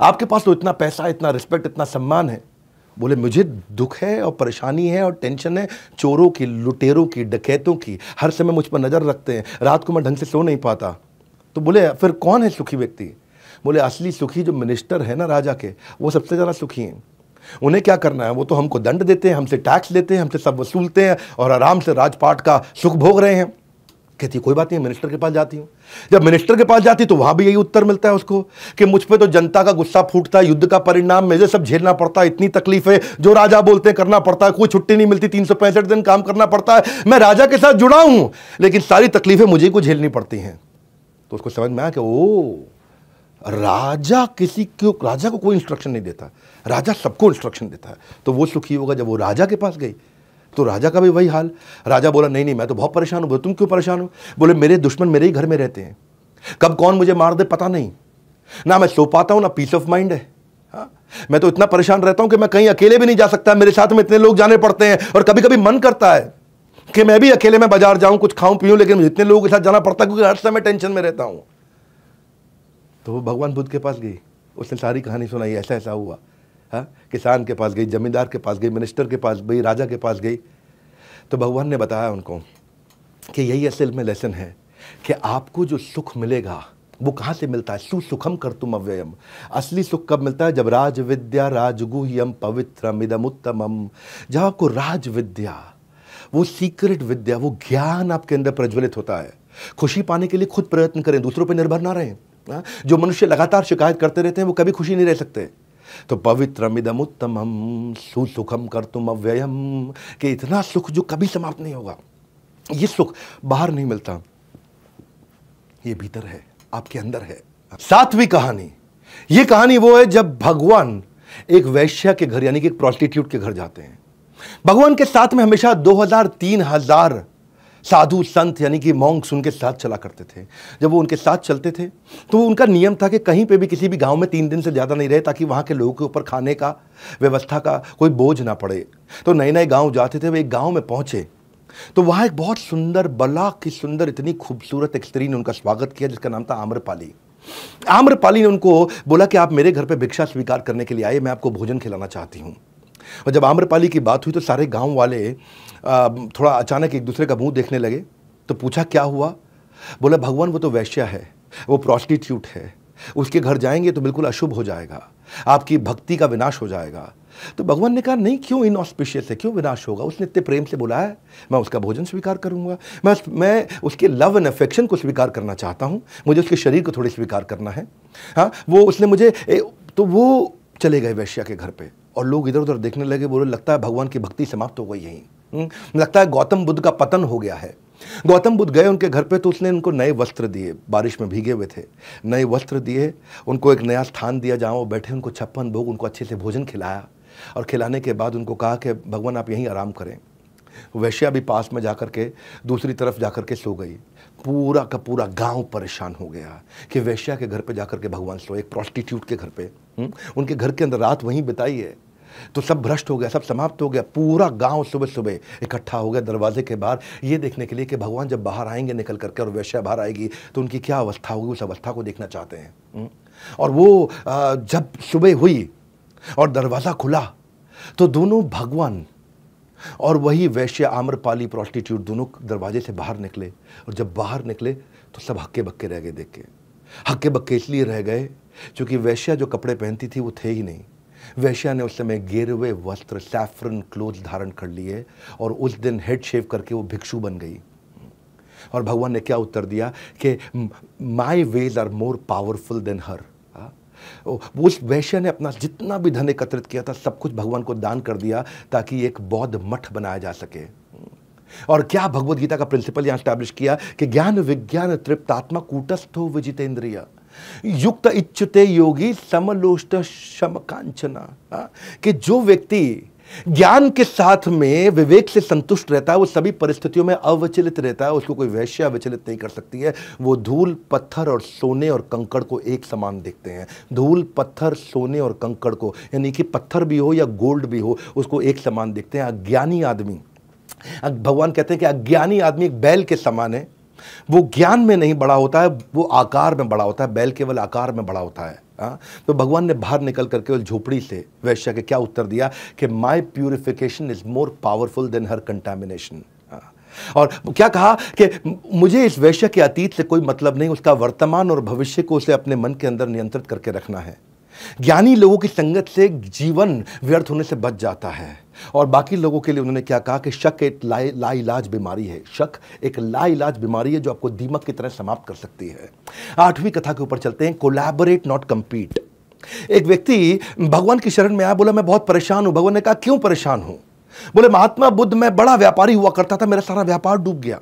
आपके पास तो इतना पैसा इतना रिस्पेक्ट इतना सम्मान है बोले मुझे दुख है और परेशानी है और टेंशन है चोरों की लुटेरों की डकैतों की हर समय मुझ पर नज़र रखते हैं रात को मैं ढंग से सो नहीं पाता तो बोले फिर कौन है सुखी व्यक्ति बोले असली सुखी जो मिनिस्टर है ना राजा के वो सबसे ज़्यादा सुखी हैं उन्हें क्या करना है वो तो हमको दंड देते हैं हमसे टैक्स लेते हैं हमसे सब वसूलते हैं और आराम से राजपाट का सुख भोग रहे हैं कहती कोई बात नहीं मिनिस्टर के पास जाती हूँ जब मिनिस्टर के पास जाती तो वहाँ भी यही उत्तर मिलता है उसको कि मुझ पर तो जनता का गुस्सा फूटता है युद्ध का परिणाम मुझे सब झेलना पड़ता है इतनी तकलीफें जो राजा बोलते हैं करना पड़ता है कोई छुट्टी नहीं मिलती तीन दिन काम करना पड़ता है मैं राजा के साथ जुड़ा हूँ लेकिन सारी तकलीफें मुझे को झेलनी पड़ती हैं तो उसको समझ में आया कि ओ राजा किसी को राजा को कोई इंस्ट्रक्शन नहीं देता राजा सबको इंस्ट्रक्शन देता है तो वो सुखी होगा जब वो राजा के पास गई तो राजा का भी वही हाल राजा बोला नहीं नहीं मैं तो बहुत परेशान हूँ बोले तुम क्यों परेशान हो बोले मेरे दुश्मन मेरे ही घर में रहते हैं कब कौन मुझे मार दे पता नहीं ना मैं सो पाता हूँ ना पीस ऑफ माइंड है हाँ? मैं तो इतना परेशान रहता हूँ कि मैं कहीं अकेले भी नहीं जा सकता मेरे साथ में इतने लोग जाने पड़ते हैं और कभी कभी मन करता है कि मैं भी अकेले में बाजार जाऊँ कुछ खाऊं पीऊँ लेकिन इतने लोगों के साथ जाना पड़ता है क्योंकि हर समय टेंशन में रहता हूँ तो वो भगवान बुद्ध के पास गई उसने सारी कहानी सुनाई ऐसा ऐसा हुआ हाँ किसान के पास गई जमींदार के पास गई मिनिस्टर के पास गई राजा के पास गई तो भगवान ने बताया उनको कि यही असल में लेसन है कि आपको जो सुख मिलेगा वो कहाँ से मिलता है सुसुखम कर तुम अव्ययम असली सुख कब मिलता है जब राज विद्या राजगुह्यम पवित्रम इदम उत्तमम जब आपको राज विद्या वो सीक्रेट विद्या वो ज्ञान आपके अंदर प्रज्वलित होता है खुशी पाने के लिए खुद प्रयत्न करें दूसरों पर निर्भर ना रहें हाँ? जो मनुष्य लगातार शिकायत करते रहते हैं वो कभी खुशी नहीं रह सकते तो पवित्र मिदम पवित्रमिदमुत्तम सुसुखम कर तुम अव्ययम कि इतना सुख जो कभी समाप्त नहीं होगा ये सुख बाहर नहीं मिलता ये भीतर है आपके अंदर है सातवीं कहानी ये कहानी वो है जब भगवान एक वैश्या के घर यानी कि एक प्रोस्टिट्यूट के घर जाते हैं भगवान के साथ में हमेशा दो हजार तीन हजार साधु संत यानी कि मॉन्क्स उनके साथ चला करते थे जब वो उनके साथ चलते थे तो उनका नियम था कि कहीं पे भी किसी भी गांव में तीन दिन से ज़्यादा नहीं रहे ताकि वहाँ के लोगों के ऊपर खाने का व्यवस्था का कोई बोझ ना पड़े तो नए नए गांव जाते थे वे एक गांव में पहुँचे तो वहाँ एक बहुत सुंदर बला की सुंदर इतनी खूबसूरत एक स्त्री ने उनका स्वागत किया जिसका नाम था आम्रपाली आम्रपाली ने उनको बोला कि आप मेरे घर पर भिक्षा स्वीकार करने के लिए आए मैं आपको भोजन खिलाना चाहती हूँ और जब आम्रपाली की बात हुई तो सारे गांव वाले थोड़ा अचानक एक दूसरे का मुंह देखने लगे तो पूछा क्या हुआ बोला भगवान वो तो वैश्या है वो प्रॉस्टिट्यूट है उसके घर जाएंगे तो बिल्कुल अशुभ हो जाएगा आपकी भक्ति का विनाश हो जाएगा तो भगवान ने कहा नहीं क्यों ऑस्पिशियस है क्यों विनाश होगा उसने इतने प्रेम से बोला है मैं उसका भोजन स्वीकार करूंगा मैं उस, मैं उसके लव एंड अफेक्शन को स्वीकार करना चाहता हूँ मुझे उसके शरीर को थोड़ी स्वीकार करना है हाँ वो उसने मुझे ए, तो वो चले गए वैश्या के घर पर और लोग इधर उधर देखने लगे बोले लगता है भगवान की भक्ति समाप्त हो गई यहीं हम्म? लगता है गौतम बुद्ध का पतन हो गया है गौतम बुद्ध गए उनके घर पे तो उसने उनको नए वस्त्र दिए बारिश में भीगे हुए थे नए वस्त्र दिए उनको एक नया स्थान दिया जहाँ वो बैठे उनको छप्पन भोग उनको अच्छे से भोजन खिलाया और खिलाने के बाद उनको कहा कि भगवान आप यहीं आराम करें वैश्या भी पास में जाकर के दूसरी तरफ जाकर के सो गई पूरा का पूरा गांव परेशान हो गया कि वैश्या के घर पे जाकर के भगवान सो एक प्रॉस्टिट्यूट के घर पे हम्म? उनके घर के अंदर रात वहीं बिताई है तो सब भ्रष्ट हो गया सब समाप्त हो गया पूरा गांव सुबह सुबह इकट्ठा हो गया दरवाजे के बाहर ये देखने के लिए कि भगवान जब बाहर आएंगे निकल करके और वैश्या बाहर आएगी तो उनकी क्या अवस्था होगी उस अवस्था को देखना चाहते हैं हम्म? और वो जब सुबह हुई और दरवाज़ा खुला तो दोनों भगवान और वही वैश्य आम्रपाली प्रोस्टिट्यूट दोनों दरवाजे से बाहर निकले और जब बाहर निकले तो सब हक्के बक्के रह गए देख के हक्के बक्के इसलिए रह गए क्योंकि वैश्या जो कपड़े पहनती थी वो थे ही नहीं वैश्या ने उस समय गेरवे वस्त्र सैफरन क्लोथ धारण कर लिए और उस दिन हेड शेव करके वो भिक्षु बन गई और भगवान ने क्या उत्तर दिया कि my ways are more powerful than her उस वैश्य ने अपना जितना भी धन एकत्रित किया था सब कुछ भगवान को दान कर दिया ताकि एक बौद्ध मठ बनाया जा सके और क्या भगवत गीता का प्रिंसिपल यहां स्टैब्लिश किया कि ज्ञान विज्ञान तृप्त आत्मा कूटस्थ हो विजितेंद्रिया युक्त इच्छुते योगी समलोष्ट शम कांचना हाँ, कि जो व्यक्ति ज्ञान के साथ में विवेक से संतुष्ट रहता है वो सभी परिस्थितियों में अविचलित रहता है उसको कोई वैश्य अविचलित नहीं कर सकती है वो धूल पत्थर और सोने और कंकड़ को एक समान देखते हैं धूल पत्थर सोने और कंकड़ को यानी कि पत्थर भी हो या गोल्ड भी हो उसको एक समान देखते हैं अज्ञानी आदमी भगवान कहते हैं कि अज्ञानी आदमी एक बैल के समान है वो ज्ञान में नहीं बड़ा होता है वो आकार में बड़ा होता है बैल केवल आकार में बड़ा होता है आ? हाँ? तो भगवान ने बाहर निकल करके उस झोपड़ी से वैश्य के क्या उत्तर दिया कि my purification is more powerful than her contamination और क्या कहा कि मुझे इस वैश्य के अतीत से कोई मतलब नहीं उसका वर्तमान और भविष्य को उसे अपने मन के अंदर नियंत्रित करके रखना है ज्ञानी लोगों की संगत से जीवन व्यर्थ होने से बच जाता है और बाकी लोगों के लिए उन्होंने क्या कहा कि शक एक लाइलाज बीमारी है शक एक लाइलाज बीमारी है जो आपको दीमक की तरह समाप्त कर सकती है आठवीं कथा के ऊपर चलते हैं कोलैबोरेट नॉट कंपीट एक व्यक्ति भगवान की शरण में आया बोला मैं बहुत परेशान हूं भगवान ने कहा क्यों परेशान हूं बोले महात्मा बुद्ध मैं बड़ा व्यापारी हुआ करता था मेरा सारा व्यापार डूब गया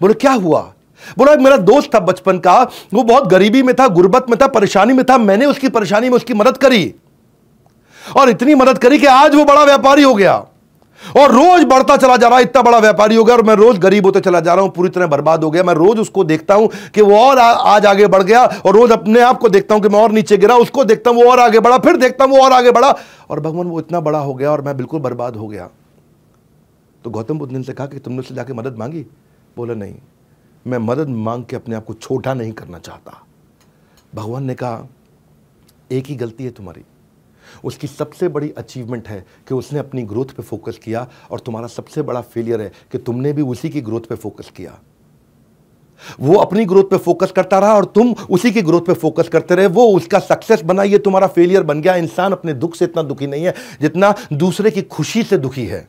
बोले क्या हुआ बोला मेरा दोस्त था बचपन का वो बहुत गरीबी में था गुर्बत में था परेशानी में था मैंने उसकी परेशानी में उसकी मदद करी और इतनी मदद करी कि आज वो बड़ा व्यापारी हो गया और रोज बढ़ता चला जा रहा है इतना बड़ा व्यापारी हो गया और मैं रोज गरीब होते चला जा रहा हूं पूरी तरह बर्बाद हो गया मैं रोज उसको देखता हूं कि वो और आ, आज आगे बढ़ गया और रोज अपने आप को देखता हूं कि मैं और नीचे गिरा उसको देखता हूं वो और आगे बढ़ा फिर देखता हूं वो और आगे बढ़ा और भगवान वो इतना बड़ा हो गया और मैं बिल्कुल बर्बाद हो गया तो गौतम बुद्ध ने कहा कि तुमने उससे जाके मदद मांगी बोला नहीं मैं मदद मांग के अपने आप को छोटा नहीं करना चाहता भगवान ने कहा एक ही गलती है तुम्हारी उसकी सबसे बड़ी अचीवमेंट है कि उसने अपनी ग्रोथ पे फोकस किया और तुम्हारा सबसे बड़ा फेलियर है कि तुमने भी उसी की ग्रोथ पे फोकस किया वो अपनी ग्रोथ पे फोकस करता रहा और तुम उसी की ग्रोथ पे फोकस करते रहे वो उसका सक्सेस बना ये तुम्हारा फेलियर बन गया इंसान अपने दुख से इतना दुखी नहीं है जितना दूसरे की खुशी से दुखी है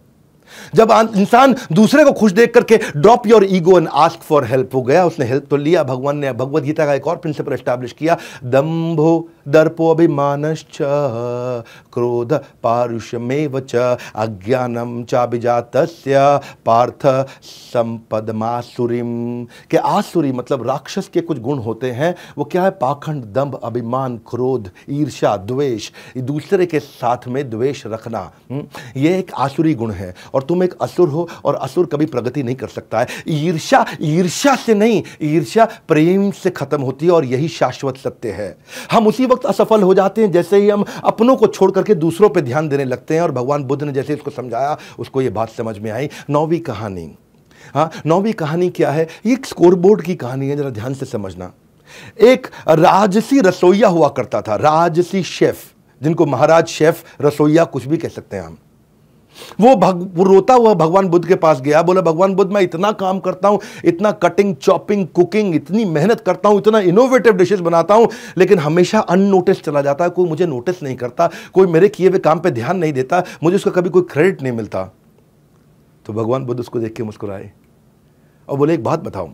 जब इंसान दूसरे को खुश देख करके drop your ego and ask for help हो गया उसने हेल्प तो लिया भगवान ने भगवत गीता का एक और प्रिंसिपल एस्टैब्लिश किया दम्भो दर्पोभिमानश्च क्रोध पारुषमेव च अज्ञानम चाभिजात पार्थ संपदमासुरीम के आसुरी मतलब राक्षस के कुछ गुण होते हैं वो क्या है पाखंड दम्ब अभिमान क्रोध ईर्षा द्वेष दूसरे के साथ में द्वेष रखना हम्म, ये एक आसुरी गुण है और तुम एक असुर हो और असुर कभी प्रगति नहीं कर सकता है ईर्षा ईर्षा से नहीं ईर्षा प्रेम से खत्म होती है और यही शाश्वत सत्य है हम उसी वक्त असफल हो जाते हैं जैसे ही हम अपनों को छोड़ करके दूसरों पर ध्यान देने लगते हैं और भगवान बुद्ध ने जैसे उसको समझाया उसको ये बात समझ में आई नौवीं कहानी हाँ नौवीं कहानी क्या है ये एक स्कोरबोर्ड की कहानी है जरा ध्यान से समझना एक राजसी रसोईया हुआ करता था राजसी शेफ जिनको महाराज शेफ रसोईया कुछ भी कह सकते हैं हम वो भग वो रोता हुआ भगवान बुद्ध के पास गया बोला भगवान बुद्ध मैं इतना काम करता हूँ इतना कटिंग चॉपिंग कुकिंग इतनी मेहनत करता हूँ इतना इनोवेटिव डिशेज बनाता हूँ लेकिन हमेशा अननोटिस चला जाता है कोई मुझे नोटिस नहीं करता कोई मेरे किए हुए काम पर ध्यान नहीं देता मुझे उसका कभी कोई क्रेडिट नहीं मिलता तो भगवान बुद्ध उसको देख के मुस्कुराए और बोले एक बात बताऊं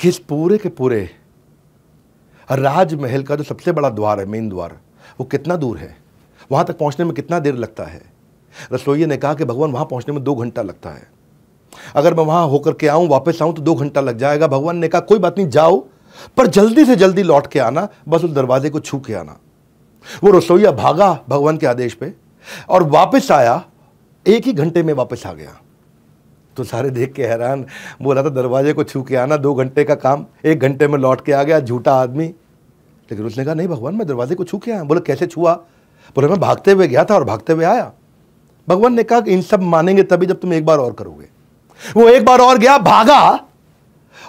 कि इस पूरे के पूरे राजमहल का जो सबसे बड़ा द्वार है मेन द्वार वो कितना दूर है वहां तक पहुंचने में कितना देर लगता है रसोइये ने कहा कि भगवान वहाँ पहुँचने में दो घंटा लगता है अगर मैं वहाँ होकर के आऊँ वापस आऊँ तो दो घंटा लग जाएगा भगवान ने कहा कोई बात नहीं जाओ पर जल्दी से जल्दी लौट के आना बस उस दरवाजे को छू के आना वो रसोईया भागा भगवान के आदेश पे और वापस आया एक ही घंटे में वापस आ गया तो सारे देख के हैरान बोला था दरवाजे को छू के आना दो घंटे का काम एक घंटे में लौट के आ गया झूठा आदमी लेकिन उसने कहा नहीं भगवान मैं दरवाजे को छू के आया बोले कैसे छुआ बोले मैं भागते हुए गया था और भागते हुए आया भगवान ने कहा कि इन सब मानेंगे तभी जब तुम एक बार और करोगे वो एक बार और गया भागा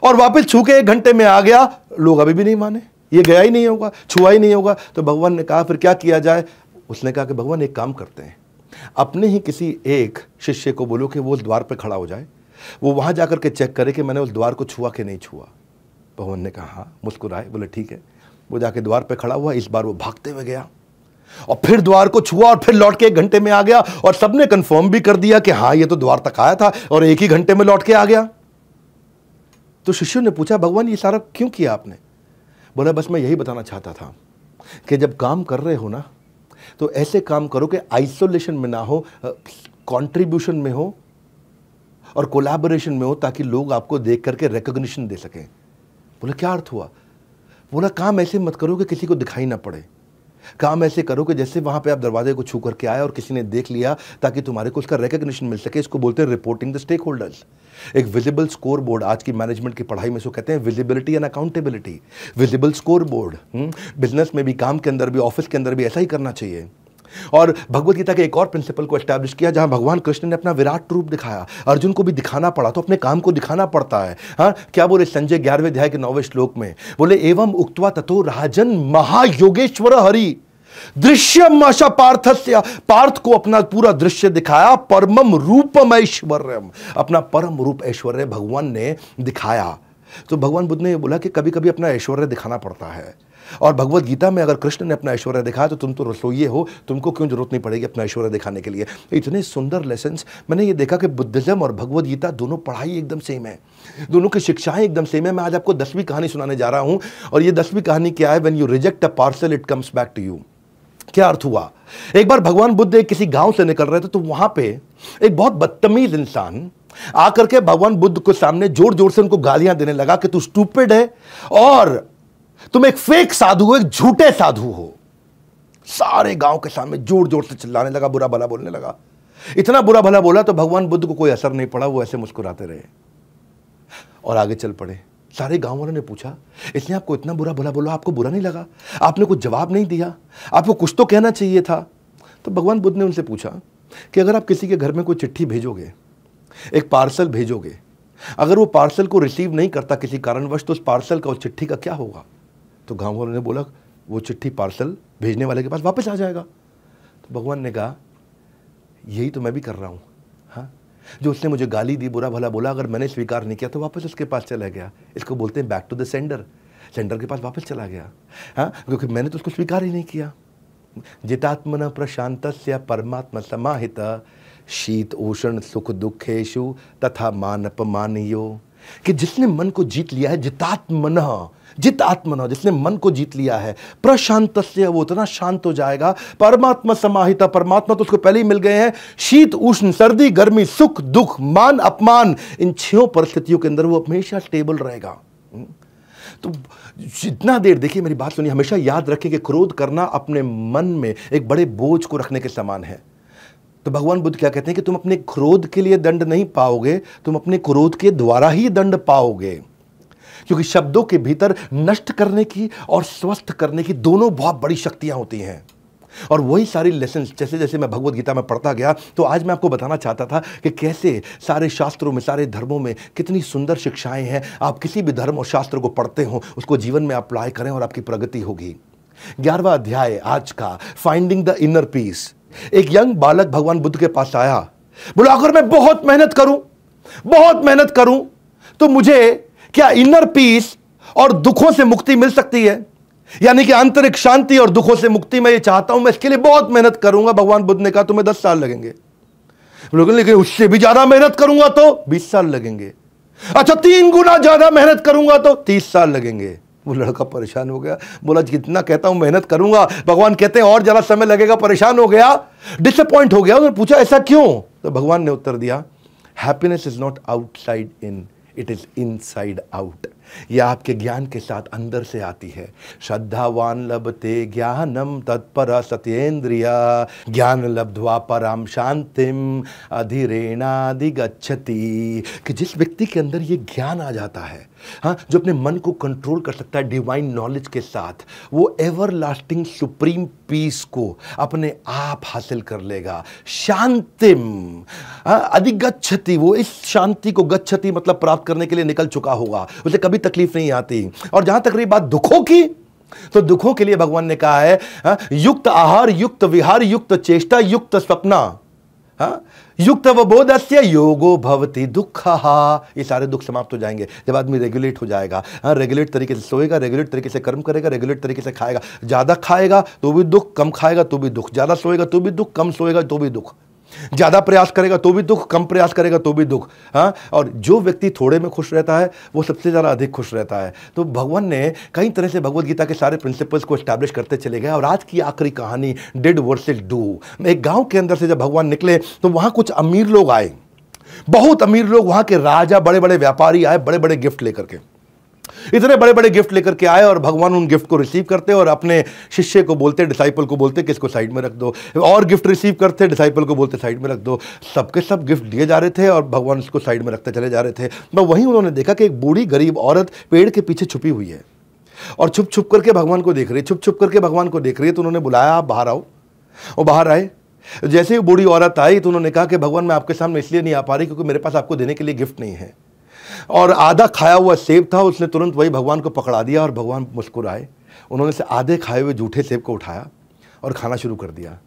और वापस छू के एक घंटे में आ गया लोग अभी भी नहीं माने ये गया ही नहीं होगा छुआ ही नहीं होगा तो भगवान ने कहा फिर क्या किया जाए उसने कहा कि भगवान एक काम करते हैं अपने ही किसी एक शिष्य को बोलो कि वो उस द्वार पर खड़ा हो जाए वो वहां जाकर के चेक करे कि मैंने उस द्वार को छुआ कि नहीं छुआ भगवान ने कहा हाँ मुस्कुराए बोले ठीक है वो जाके द्वार पे खड़ा हुआ इस बार वो भागते हुए गया और फिर द्वार को छुआ और फिर लौट के एक घंटे में आ गया और सबने कंफर्म भी कर दिया कि हाँ ये तो द्वार तक आया था और एक ही घंटे में लौट के आ गया तो शिष्य ने पूछा भगवान ये सारा क्यों किया आपने बोला बस मैं यही बताना चाहता था कि जब काम कर रहे हो ना तो ऐसे काम करो कि आइसोलेशन में ना हो कॉन्ट्रीब्यूशन में हो और कोलैबोरेशन में हो ताकि लोग आपको देख करके रिकोग्निशन दे सकें बोले क्या अर्थ हुआ बोला काम ऐसे मत करो कि किसी को दिखाई ना पड़े काम ऐसे करो कि जैसे वहां पे आप दरवाजे को छू करके आए और किसी ने देख लिया ताकि तुम्हारे को उसका रिकग्निशन मिल सके इसको बोलते हैं रिपोर्टिंग द स्टेक होल्डर्स एक विजिबल स्कोर बोर्ड आज की मैनेजमेंट की पढ़ाई में इसको कहते हैं visibility and accountability visible scoreboard business में भी काम के अंदर भी ऑफिस के अंदर भी ऐसा ही करना चाहिए और भगवत गीता के एक और प्रिंसिपल को एस्टैब्लिश किया जहां भगवान कृष्ण ने अपना विराट रूप दिखाया अर्जुन को भी दिखाना पड़ा तो अपने काम को दिखाना पड़ता है हाँ क्या बोले संजय ग्यारहवें अध्याय के नौवे श्लोक में बोले एवं उक्तवा तथो राजन महायोगेश्वर हरि दृश्य माशा पार्थ पार्थ को अपना पूरा दृश्य दिखाया परमम रूपम ऐश्वर्यम अपना परम रूप ऐश्वर्य भगवान ने दिखाया तो भगवान बुद्ध ने बोला कि कभी कभी अपना ऐश्वर्य दिखाना पड़ता है और भगवत गीता में अगर कृष्ण ने अपना ऐश्वर्य दिखाया तो तुम तो रसोइये हो तुमको क्यों जरूरत नहीं पड़ेगी अपना ऐश्वर्य दिखाने के लिए इतने सुंदर लेसन्स मैंने ये देखा कि बुद्धिज्म और भगवत गीता दोनों पढ़ाई एकदम सेम है दोनों की शिक्षाएं एकदम सेम है मैं आज आपको दसवीं कहानी सुनाने जा रहा हूं और ये दसवीं कहानी क्या है when you reject a parcel it comes back to you क्या अर्थ हुआ एक बार भगवान बुद्ध एक किसी गांव से निकल रहे थे तो वहां पे एक बहुत बदतमीज इंसान आकर के भगवान बुद्ध को सामने जोर जोर से उनको गालियां देने लगा कि तू स्टूपिड है और तुम एक फेक साधु हो एक झूठे साधु हो सारे गांव के सामने जोर जोर से चिल्लाने लगा बुरा भला बोलने लगा इतना बुरा भला बोला तो भगवान बुद्ध को कोई असर नहीं पड़ा वो ऐसे मुस्कुराते रहे और आगे चल पड़े सारे गांव वालों ने पूछा इसने आपको इतना बुरा भला बोला आपको बुरा नहीं लगा आपने कुछ जवाब नहीं दिया आपको कुछ तो कहना चाहिए था तो भगवान बुद्ध ने उनसे पूछा कि अगर आप किसी के घर में कोई चिट्ठी भेजोगे एक पार्सल भेजोगे अगर वो पार्सल को रिसीव नहीं करता किसी कारणवश तो उस पार्सल का उस चिट्ठी का क्या होगा तो गाँव वालों ने बोला वो चिट्ठी पार्सल भेजने वाले के पास वापस आ जाएगा तो भगवान ने कहा यही तो मैं भी कर रहा हूँ हाँ जो उसने मुझे गाली दी बुरा भला बोला अगर मैंने स्वीकार नहीं किया तो वापस उसके पास चला गया इसको बोलते हैं back to the sender sender के पास वापस चला गया हाँ क्योंकि मैंने तो उसको स्वीकार ही नहीं किया जितात्म न प्रशांत परमात्मा समाहिता शीत उष्ण सुख दुखेशु तथा मान अपमानियो कि जिसने मन को जीत लिया है जितात्मन जित आत्मन जिसने मन को जीत लिया है प्रशांत से वो उतना शांत हो जाएगा परमात्मा समाहिता परमात्मा तो उसको पहले ही मिल गए हैं शीत उष्ण सर्दी गर्मी सुख दुख मान अपमान इन छह परिस्थितियों के अंदर वो हमेशा स्टेबल रहेगा हम्म। तो जितना देर देखिए मेरी बात सुनिए हमेशा याद रखें कि क्रोध करना अपने मन में एक बड़े बोझ को रखने के समान है तो भगवान बुद्ध क्या कहते हैं कि तुम अपने क्रोध के लिए दंड नहीं पाओगे तुम अपने क्रोध के द्वारा ही दंड पाओगे क्योंकि शब्दों के भीतर नष्ट करने की और स्वस्थ करने की दोनों बहुत बड़ी शक्तियां होती हैं और वही सारी लेसन जैसे जैसे मैं भगवत गीता में पढ़ता गया तो आज मैं आपको बताना चाहता था कि कैसे सारे शास्त्रों में सारे धर्मों में कितनी सुंदर शिक्षाएं हैं आप किसी भी धर्म और शास्त्र को पढ़ते हो उसको जीवन में अप्लाई करें और आपकी प्रगति होगी ग्यारहवा अध्याय आज का फाइंडिंग द इनर पीस एक यंग बालक भगवान बुद्ध के पास आया बोला अगर मैं बहुत मेहनत करूं बहुत मेहनत करूं तो मुझे क्या इनर पीस और दुखों से मुक्ति मिल सकती है यानी कि आंतरिक शांति और दुखों से मुक्ति मैं ये चाहता हूं मैं इसके लिए बहुत मेहनत करूंगा भगवान बुद्ध ने कहा तुम्हें दस साल लगेंगे लेकिन उससे भी ज्यादा मेहनत करूंगा तो बीस साल लगेंगे अच्छा तीन गुना ज्यादा मेहनत करूंगा तो तीस साल लगेंगे वो लड़का परेशान हो गया बोला जितना कहता हूँ मेहनत करूंगा भगवान कहते हैं और ज्यादा समय लगेगा परेशान हो गया डिसअपॉइंट हो गया उन्होंने पूछा ऐसा क्यों तो भगवान ने उत्तर दिया happiness is not outside in it is side out यह आपके ज्ञान के साथ अंदर से आती है श्रद्धावान लभते ज्ञानम तत्पर सत्येन्द्रिय ज्ञान लब्धवा पराम शांतिम गच्छती कि जिस व्यक्ति के अंदर ये ज्ञान आ जाता है हाँ जो अपने मन को कंट्रोल कर सकता है डिवाइन नॉलेज के साथ वो एवर लास्टिंग सुप्रीम पीस को अपने आप हासिल कर लेगा शांतिम हाँ, अधिगच्छति वो इस शांति को गच्छति मतलब प्राप्त करने के लिए निकल चुका होगा उसे कभी तकलीफ नहीं आती और जहां तक रही बात दुखों की तो दुखों के लिए भगवान ने कहा है हाँ, युक्त आहार युक्त विहार युक्त चेष्टा युक्त स्वप्ना हाँ? युक्त वबोध योगो भवती दुख ये सारे दुख समाप्त हो जाएंगे जब आदमी रेगुलेट हो जाएगा हाँ रेगुलेट तरीके से सोएगा रेगुलेट तरीके से कर्म करेगा रेगुलेट तरीके से खाएगा ज़्यादा खाएगा तो भी दुख कम खाएगा तो भी दुख ज़्यादा सोएगा तो भी दुख कम सोएगा तो भी दुख ज़्यादा प्रयास करेगा तो भी दुख कम प्रयास करेगा तो भी दुख हाँ और जो व्यक्ति थोड़े में खुश रहता है वो सबसे ज़्यादा अधिक खुश रहता है तो भगवान ने कई तरह से भगवत गीता के सारे प्रिंसिपल्स को इस्टेब्लिश करते चले गए और आज की आखिरी कहानी डिड वर्सेज डू एक गाँव के अंदर से जब भगवान निकले तो वहाँ कुछ अमीर लोग आए बहुत अमीर लोग वहाँ के राजा बड़े बड़े व्यापारी आए बड़े बड़े गिफ्ट लेकर के इतने बड़े बड़े गिफ्ट लेकर के आए और भगवान उन गिफ्ट को रिसीव करते और अपने शिष्य को बोलते डिसाइपल को बोलते कि इसको साइड में रख दो और गिफ्ट रिसीव करते डिसाइपल को बोलते साइड में रख दो सबके सब गिफ्ट दिए जा रहे थे और भगवान इसको साइड में रखते चले जा रहे थे पर वहीं उन्होंने देखा कि एक बूढ़ी गरीब औरत पेड़ के पीछे छुपी हुई है और छुप छुप करके भगवान को देख रही है छुप छुप करके भगवान को देख रही है तो उन्होंने बुलाया आप बाहर आओ वो बाहर आए जैसे ही बूढ़ी औरत आई तो उन्होंने कहा कि भगवान मैं आपके सामने इसलिए नहीं आ पा रही क्योंकि मेरे पास आपको देने के लिए गिफ्ट नहीं है और आधा खाया हुआ सेब था उसने तुरंत वही भगवान को पकड़ा दिया और भगवान मुस्कुराए उन्होंने से आधे खाए हुए जूठे सेब को उठाया और खाना शुरू कर दिया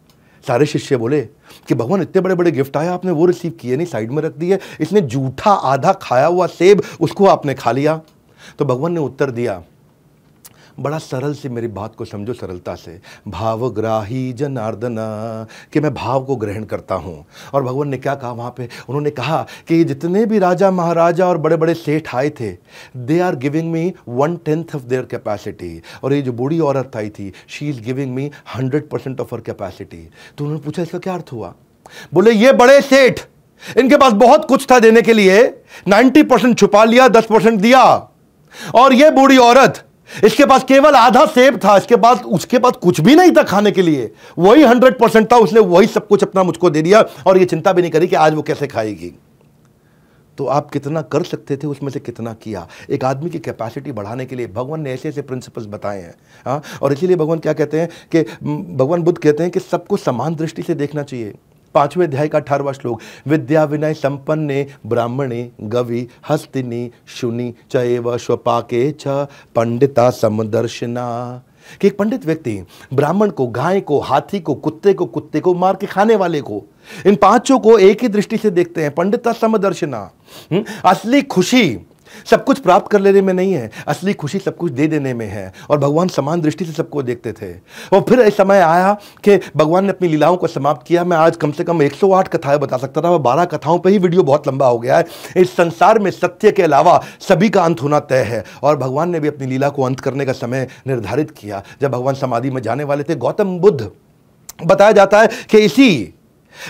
सारे शिष्य बोले कि भगवान इतने बड़े बड़े गिफ्ट आए आपने वो रिसीव किए नहीं साइड में रख दिए इसने जूठा आधा खाया हुआ सेब उसको आपने खा लिया तो भगवान ने उत्तर दिया बड़ा सरल से मेरी बात को समझो सरलता से भावग्राही जनार्दना कि मैं भाव को ग्रहण करता हूँ और भगवान ने क्या कहा वहाँ पे उन्होंने कहा कि जितने भी राजा महाराजा और बड़े बड़े सेठ आए थे they are giving me one tenth of their capacity और ये जो बूढ़ी औरत आई थी she is giving me hundred percent of her capacity तो उन्होंने पूछा इसका क्या अर्थ हुआ बोले ये बड़े सेठ इनके पास बहुत कुछ था देने के लिए 90 परसेंट छुपा लिया 10 परसेंट दिया और ये बूढ़ी औरत इसके पास केवल आधा सेब था इसके बाद उसके पास कुछ भी नहीं था खाने के लिए वही हंड्रेड परसेंट था उसने वही सब कुछ अपना मुझको दे दिया और ये चिंता भी नहीं करी कि आज वो कैसे खाएगी तो आप कितना कर सकते थे उसमें से कितना किया एक आदमी की कैपेसिटी बढ़ाने के लिए भगवान ने ऐसे ऐसे प्रिंसिपल्स बताए हैं हाँ और इसीलिए भगवान क्या कहते हैं कि भगवान बुद्ध कहते हैं कि सबको समान दृष्टि से देखना चाहिए पांचवें अध्याय का अठारवा श्लोक विद्या विनय संपन्ने ब्राह्मणे गवि हस्तिनी शुनि चय स्वपाके च पंडिता समदर्शना कि एक पंडित व्यक्ति ब्राह्मण को गाय को हाथी को कुत्ते को कुत्ते को मार के खाने वाले को इन पांचों को एक ही दृष्टि से देखते हैं पंडिता समदर्शना हम्म, असली खुशी सब कुछ प्राप्त कर लेने में नहीं है असली खुशी सब कुछ दे देने में है और भगवान समान दृष्टि से सबको देखते थे और फिर एक समय आया कि भगवान ने अपनी लीलाओं को समाप्त किया मैं आज कम से कम 108 कथाएं बता सकता था मैं बारह कथाओं पर ही वीडियो बहुत लंबा हो गया है इस संसार में सत्य के अलावा सभी का अंत होना तय है और भगवान ने भी अपनी लीला को अंत करने का समय निर्धारित किया जब भगवान समाधि में जाने वाले थे गौतम बुद्ध बताया जाता है कि इसी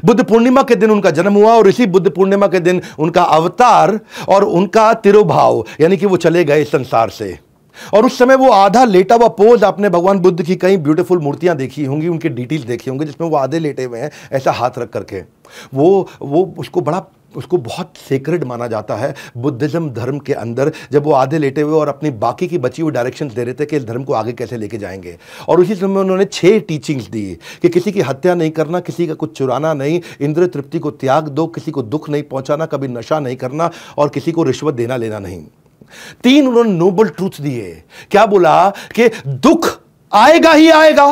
बुद्ध पूर्णिमा के दिन उनका जन्म हुआ और इसी बुद्ध पूर्णिमा के दिन उनका अवतार और उनका तिरुभाव यानी कि वो चले गए संसार से और उस समय वो आधा लेटा हुआ पोज आपने भगवान बुद्ध की कई ब्यूटीफुल मूर्तियां देखी होंगी उनके डिटेल्स देखी होंगे जिसमें वो आधे लेटे हुए हैं ऐसा हाथ रख करके वो वो उसको बड़ा उसको बहुत सेक्रेड माना जाता है बुद्धिज्म धर्म के अंदर जब वो आधे लेटे हुए और अपनी बाकी की बची हुई डायरेक्शन दे रहे थे कि इस धर्म को आगे कैसे लेके जाएंगे और उसी समय उन्होंने छह टीचिंग्स दी कि किसी की हत्या नहीं करना किसी का कुछ चुराना नहीं इंद्र तृप्ति को त्याग दो किसी को दुख नहीं पहुंचाना कभी नशा नहीं करना और किसी को रिश्वत देना लेना नहीं तीन उन्होंने नोबल ट्रूथ दिए क्या बोला कि दुख आएगा ही आएगा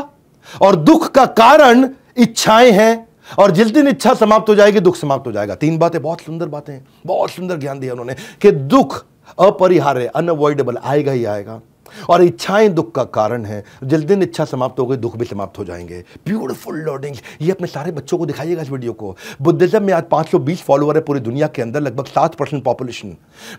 और दुख का कारण इच्छाएं हैं और जिस दिन इच्छा समाप्त हो जाएगी दुख समाप्त हो जाएगा तीन बातें बहुत सुंदर बातें बहुत सुंदर ज्ञान दिया उन्होंने कि दुख अपरिहार्य अनअवॉइडेबल आएगा ही आएगा और इच्छाएं दुख का कारण है जिस दिन इच्छा समाप्त हो गई दुख भी समाप्त हो जाएंगे ब्यूटिफुल लर्निंग्स ये अपने सारे बच्चों को दिखाइएगा इस वीडियो को बुद्धिज्म में आज 520 फॉलोअर है पूरी दुनिया के अंदर लगभग सात परसेंट पॉपुलेशन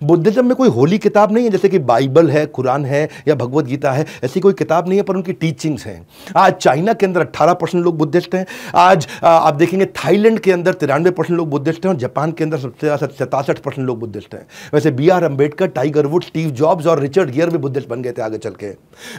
बुद्धिज्म में कोई होली किताब नहीं है जैसे कि बाइबल है कुरान है या भगवत गीता है ऐसी कोई किताब नहीं है पर उनकी टीचिंग्स हैं आज चाइना के अंदर अट्ठारह लोग बुद्धिस्ट हैं आज आप देखेंगे थाईलैंड के अंदर तिरानवे लोग बुद्धिस्ट हैं और जापान के अंदर सबसे ज़्यादा सतासठ लोग बुद्धिस्ट हैं वैसे B R Ambedkar Tiger Wood Steve Jobs और रिचर्ड गियर भी बुद्धिस्ट बन गए थे आगे चल के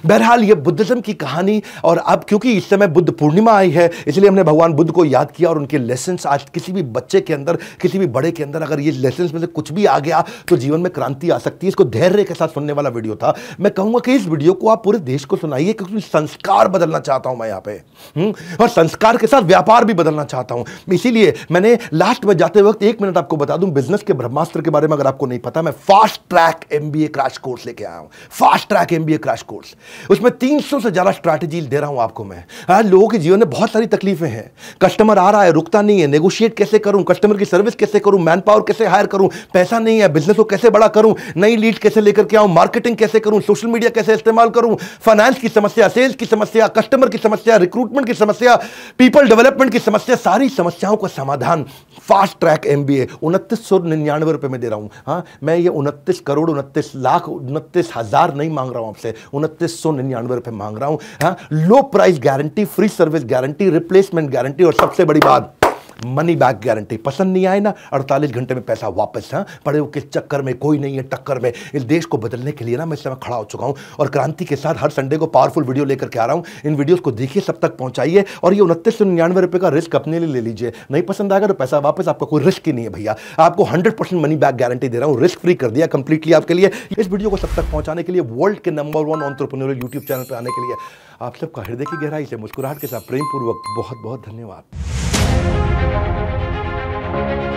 बहरहाल ये बुद्धिज़्म की कहानी और अब क्योंकि इस समय बुद्ध पूर्णिमा आई है इसलिए हमने भगवान बुद्ध को याद किया और उनके लेसन्स आज किसी भी बच्चे के अंदर किसी भी बड़े के अंदर अगर ये लेसन्स में से कुछ भी आ गया तो जीवन में क्रांति आ सकती है इसको धैर्य के साथ सुनने वाला वीडियो था मैं कहूंगा कि इस वीडियो को आप पूरे देश को सुनाइए क्योंकि संस्कार बदलना चाहता हूं मैं यहाँ पे हम्म? और संस्कार के साथ व्यापार भी बदलना चाहता हूं इसीलिए मैंने लास्ट में जाते वक्त एक मिनट आपको बता दूं बिजनेस के ब्रह्मास्त्र के बारे में अगर आपको नहीं पता मैं fast track MBA crash course लेके आया हूं फास्ट ट्रैक के एम क्रैश कोर्स उसमें 300 से ज़्यादा स्ट्रैटेजी दे रहा हूँ आपको मैं आज हाँ, लोगों के जीवन में बहुत सारी तकलीफें हैं कस्टमर आ रहा है रुकता नहीं है नेगोशिएट कैसे करूँ कस्टमर की सर्विस कैसे करूँ मैन पावर कैसे हायर करूँ पैसा नहीं है बिजनेस को कैसे बड़ा करूँ नई लीड कैसे लेकर के आऊँ मार्केटिंग कैसे करूँ सोशल मीडिया कैसे इस्तेमाल करूँ फाइनेंस की समस्या सेल्स की समस्या कस्टमर की समस्या रिक्रूटमेंट की समस्या पीपल डेवलपमेंट की समस्या सारी समस्याओं का समाधान fast track M B A उनतीस सौ निन्यानवे रुपये में दे रहा हूँ हाँ मैं ये उनतीस करोड़ उनतीस लाख उनतीस हज़ार नहीं मांग रहा हूँ रहा हूं आपसे उनतीस सौ निन्यानवे रुपए मांग रहा हूं हाँ low price guarantee free service guarantee replacement guarantee और सबसे बड़ी बात मनी बैक गारंटी पसंद नहीं आए ना अड़तालीस घंटे में पैसा वापस हाँ पड़े वो किस चक्कर में कोई नहीं है टक्कर में इस देश को बदलने के लिए ना मैं इस समय खड़ा हो चुका हूँ और क्रांति के साथ हर संडे को पावरफुल वीडियो लेकर के आ रहा हूँ इन वीडियोज़ को देखिए सब तक पहुँचाइए और ये उनतीस सौ निन्यानवे रुपये का रिस्क अपने लिए ले लीजिए नहीं पसंद आएगा तो पैसा वापस आपका कोई रिस्क ही नहीं है भैया आपको hundred percent money back guarantee दे रहा हूँ रिस्क फ्री कर दिया कंप्लीटली आपके लिए इस वीडियो को सब तक पहुँचाने के लिए वर्ल्ड के number one entrepreneur YouTube channel पर आने के लिए आप सबका हृदय की गहराई से मुस्कुराहट के साथ प्रेमपूर्वक बहुत बहुत धन्यवाद Thank you.